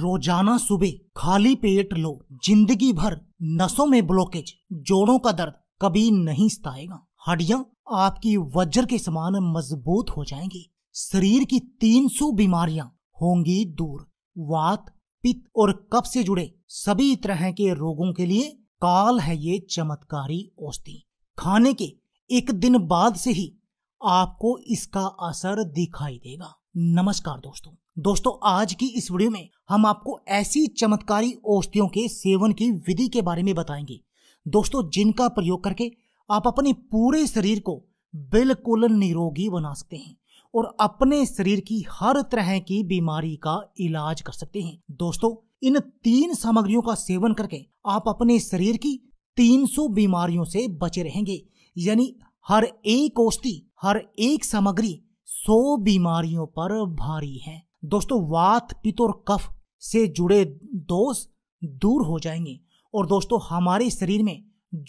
रोजाना सुबह खाली पेट लो जिंदगी भर नसों में ब्लॉकेज जोड़ों का दर्द कभी नहीं सताएगा हड्डियां आपकी वज्र के समान मजबूत हो जाएंगी शरीर की 300 बीमारियां होंगी दूर वात पित्त और कफ से जुड़े सभी तरह के रोगों के लिए काल है ये चमत्कारी औषधि खाने के एक दिन बाद से ही आपको इसका असर दिखाई देगा नमस्कार दोस्तों दोस्तों आज की इस वीडियो में हम आपको ऐसी चमत्कारी औषधियों के सेवन की विधि के बारे में बताएंगे दोस्तों जिनका प्रयोग करके आप अपने पूरे शरीर को बिल्कुल निरोगी बना सकते हैं और अपने शरीर की हर तरह की बीमारी का इलाज कर सकते हैं दोस्तों इन तीन सामग्रियों का सेवन करके आप अपने शरीर की 300 बीमारियों से बचे रहेंगे यानी हर एक औषधि हर एक सामग्री सौ बीमारियों पर भारी हैं दोस्तों वात पित्त और कफ से जुड़े दोष दूर हो जाएंगे और दोस्तों हमारे शरीर में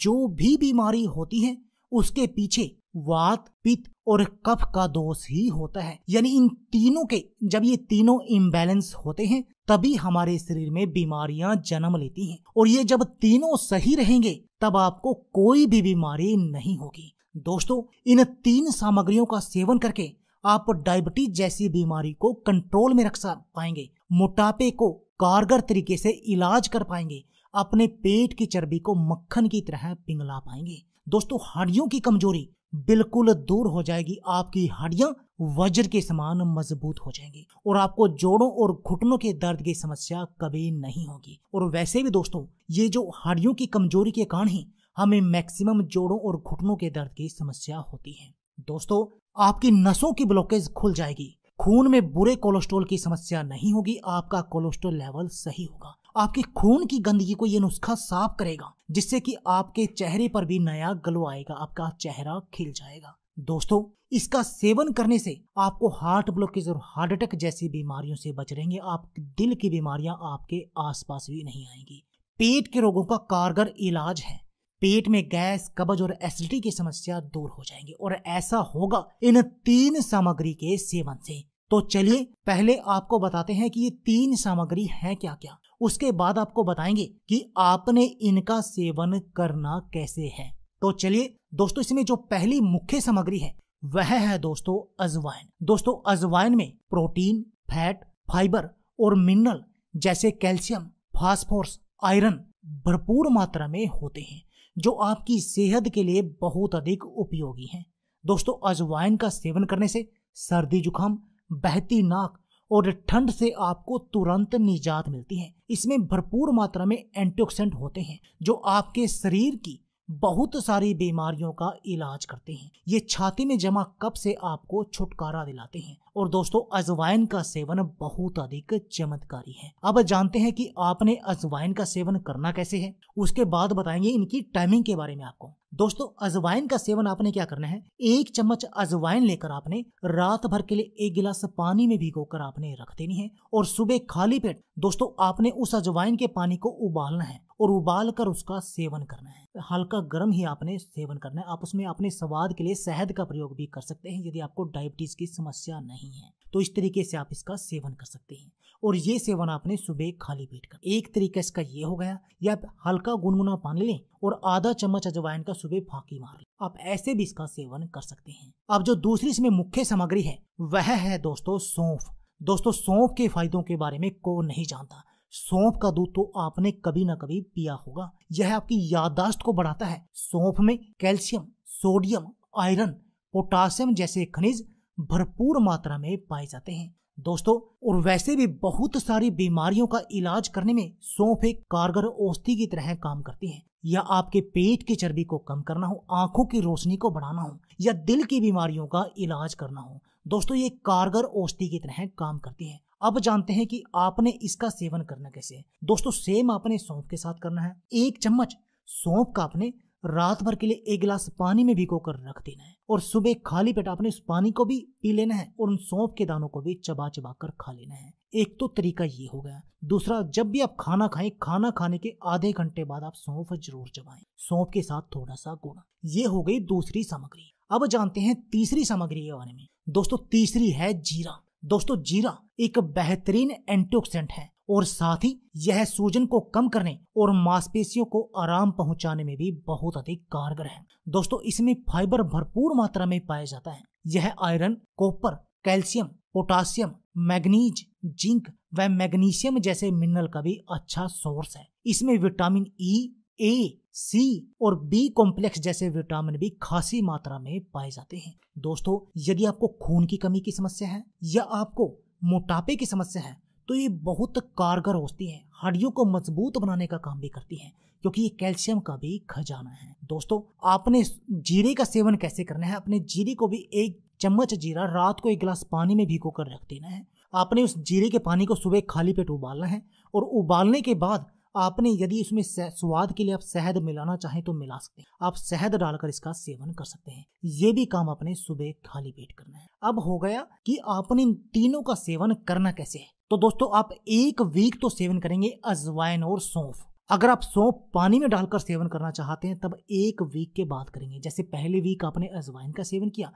जो भी बीमारी होती है उसके पीछे वात पित्त और कफ का दोष ही होता है यानी इन तीनों के जब ये तीनों इम्बेलेंस होते हैं तभी हमारे शरीर में बीमारियां जन्म लेती हैं और ये जब तीनों सही रहेंगे तब आपको कोई भी बीमारी नहीं होगी दोस्तों इन तीन सामग्रियों का सेवन करके आप डायबिटीज जैसी बीमारी को कंट्रोल में रख पाएंगे मोटापे को कारगर तरीके से इलाज कर पाएंगे अपने पेट की चर्बी को मक्खन की तरह पिंगला पाएंगे दोस्तों हड्डियों की कमजोरी बिल्कुल दूर हो जाएगी आपकी हड्डियां वज्र के समान मजबूत हो जाएंगी और आपको जोड़ों और घुटनों के दर्द की समस्या कभी नहीं होगी और वैसे भी दोस्तों ये जो हड्डियों की कमजोरी के कारण ही हमें मैक्सिमम जोड़ों और घुटनों के दर्द की समस्या होती है दोस्तों आपकी नसों की ब्लॉकेज खुल जाएगी खून में बुरे कोलेस्ट्रोल की समस्या नहीं होगी आपका कोलेस्ट्रोल लेवल सही होगा आपके खून की गंदगी को ये नुस्खा साफ करेगा जिससे कि आपके चेहरे पर भी नया ग्लो आएगा आपका चेहरा खिल जाएगा दोस्तों इसका सेवन करने से आपको हार्ट ब्लॉकेज और हार्ट अटैक जैसी बीमारियों से बच रहेंगे आप दिल की बीमारियां आपके आसपास भी नहीं आएंगी पेट के रोगों का कारगर इलाज है पेट में गैस कब्ज और एसिडिटी की समस्या दूर हो जाएंगे और ऐसा होगा इन तीन सामग्री के सेवन से तो चलिए पहले आपको बताते हैं कि ये तीन सामग्री है क्या क्या उसके बाद आपको बताएंगे कि आपने इनका सेवन करना कैसे है तो चलिए दोस्तों इसमें जो पहली मुख्य सामग्री है वह है दोस्तों अजवाइन दोस्तों अजवाइन में प्रोटीन फैट फाइबर और मिनरल जैसे कैल्शियम फास्फोरस आयरन भरपूर मात्रा में होते हैं जो आपकी सेहत के लिए बहुत अधिक उपयोगी हैं दोस्तों अजवाइन का सेवन करने से सर्दी जुकाम बहती नाक और ठंड से आपको तुरंत निजात मिलती है इसमें भरपूर मात्रा में एंटीऑक्सीडेंट होते हैं जो आपके शरीर की बहुत सारी बीमारियों का इलाज करते हैं ये छाती में जमा कब से आपको छुटकारा दिलाते हैं और दोस्तों अजवाइन का सेवन बहुत अधिक चमत्कारी है अब जानते हैं कि आपने अजवाइन का सेवन करना कैसे है उसके बाद बताएंगे इनकी टाइमिंग के बारे में आपको दोस्तों अजवाइन का सेवन आपने क्या करना है एक चम्मच अजवाइन लेकर आपने रात भर के लिए एक गिलास पानी में कर आपने रख देनी है और सुबह खाली पेट दोस्तों आपने उस अजवाइन के पानी को उबालना है और उबाल कर उसका सेवन करना है हल्का गर्म ही आपने सेवन करना है आप उसमें अपने स्वाद के लिए शहद का प्रयोग भी कर सकते हैं यदि आपको डायबिटीज की समस्या नहीं है तो इस तरीके से आप इसका सेवन कर सकते हैं और ये सेवन आपने सुबह खाली पेट कर एक तरीका इसका ये हो गया या हल्का गुनगुना पानी लें और आधा चम्मच अजवाइन का सुबह फांकी मार लें आप ऐसे भी इसका सेवन कर सकते हैं अब जो दूसरी इसमें मुख्य सामग्री है वह है दोस्तों सौंफ दोस्तों सौंफ के फायदों के बारे में कौन नहीं जानता सौंफ का दूध तो आपने कभी ना कभी पिया होगा यह आपकी याददाश्त को बढ़ाता है सौंफ में कैल्शियम सोडियम आयरन पोटासियम जैसे खनिज भरपूर मात्रा में पाए जाते हैं दोस्तों और वैसे भी बहुत सारी बीमारियों का इलाज करने में सौंफ एक कारगर औषधि की तरह काम करती है या आपके पेट की चर्बी को कम करना हो आंखों की रोशनी को बढ़ाना हो या दिल की बीमारियों का इलाज करना हो दोस्तों ये कारगर औषधि की तरह काम करती है अब जानते हैं कि आपने इसका सेवन करना कैसे दोस्तों सेम आपने सौंफ के साथ करना है एक चम्मच सौंफ का आपने रात भर के लिए एक गिलास पानी में भिगो कर रख देना है और सुबह खाली पेट आपने उस पानी को भी पी लेना है और उन सौंप के दानों को भी चबा चबा कर खा लेना है एक तो तरीका ये हो गया दूसरा जब भी आप खाना खाएं खाना खाने के आधे घंटे बाद आप सौंफ जरूर चबाएं सौंफ के साथ थोड़ा सा गुड़ ये हो गई दूसरी सामग्री अब जानते हैं तीसरी सामग्री के बारे में दोस्तों तीसरी है जीरा दोस्तों जीरा एक बेहतरीन एंटीऑक्सीडेंट है और साथ ही यह सूजन को कम करने और मांसपेशियों को आराम पहुंचाने में भी बहुत अधिक कारगर है दोस्तों इसमें फाइबर भरपूर मात्रा में पाया जाता है यह iron copper calcium potassium manganese zinc व मैग्नीशियम जैसे मिनरल का भी अच्छा सोर्स है इसमें विटामिन ई ए सी और बी कॉम्प्लेक्स जैसे विटामिन भी खासी मात्रा में पाए जाते हैं दोस्तों यदि आपको खून की कमी की समस्या है या आपको मोटापे की समस्या है तो ये बहुत कारगर होती हैं हड्डियों को मजबूत बनाने का काम भी करती हैं क्योंकि ये कैल्शियम का भी खजाना है दोस्तों आपने जीरे का सेवन कैसे करना है अपने जीरे को भी एक चम्मच जीरा रात को एक गिलास पानी में भिगो कर रख देना है आपने उस जीरे के पानी को सुबह खाली पेट उबालना है और उबालने के बाद आपने यदि इसमें स्वाद के लिए आप शहद मिलाना चाहें तो मिला सकते हैं आप शहद डालकर इसका सेवन कर सकते हैं ये भी काम अपने सुबह खाली पेट करना है अब हो गया कि आपने इन तीनों का सेवन करना कैसे है तो दोस्तों आप एक वीक तो सेवन करेंगे अजवाइन और सौंफ अगर आप सौंप पानी में डालकर सेवन करना चाहते हैं तब एक वीक के बाद करेंगे जैसे पहले वीक आपने अजवाइन का सेवन किया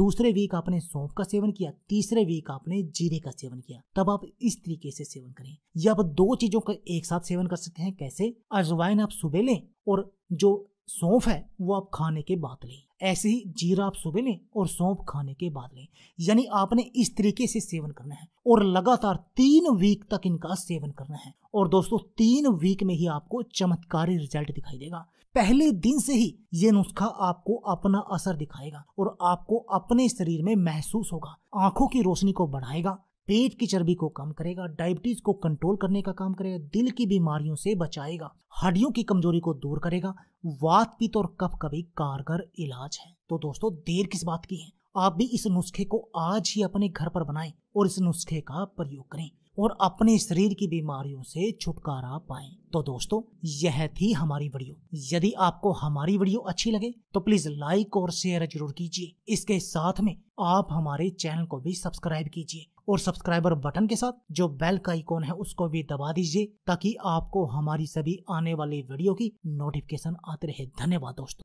दूसरे वीक आपने सौंफ का सेवन किया तीसरे वीक आपने जीरे का सेवन किया तब आप इस तरीके से सेवन करें या आप दो चीजों का एक साथ सेवन कर सकते हैं कैसे अजवाइन आप सुबह लें और जो सौंफ है वो आप खाने के बाद लें ऐसे ही जीरा आप सुबह लें और सौंफ खाने के बाद लें यानी आपने इस तरीके से सेवन करना है और लगातार तीन वीक तक इनका सेवन करना है और दोस्तों तीन वीक में ही आपको चमत्कारी रिजल्ट दिखाई देगा पहले दिन से ही ये नुस्खा आपको अपना असर दिखाएगा और आपको अपने शरीर में महसूस होगा आंखों की रोशनी को बढ़ाएगा पेट की चर्बी को कम करेगा डायबिटीज को कंट्रोल करने का काम करेगा दिल की बीमारियों से बचाएगा हड्डियों की कमजोरी को दूर करेगा वात पित्त और कफ का भी कारगर इलाज है तो दोस्तों देर किस बात की है आप भी इस नुस्खे को आज ही अपने घर पर बनाएं और इस नुस्खे का प्रयोग करें और अपने शरीर की बीमारियों से छुटकारा पाए तो दोस्तों यह थी हमारी वीडियो यदि आपको हमारी वीडियो अच्छी लगे तो प्लीज लाइक और शेयर जरूर कीजिए इसके साथ में आप हमारे चैनल को भी सब्सक्राइब कीजिए और सब्सक्राइबर बटन के साथ जो बेल का आइकॉन है उसको भी दबा दीजिए ताकि आपको हमारी सभी आने वाली वीडियो की नोटिफिकेशन आते रहे धन्यवाद दोस्तों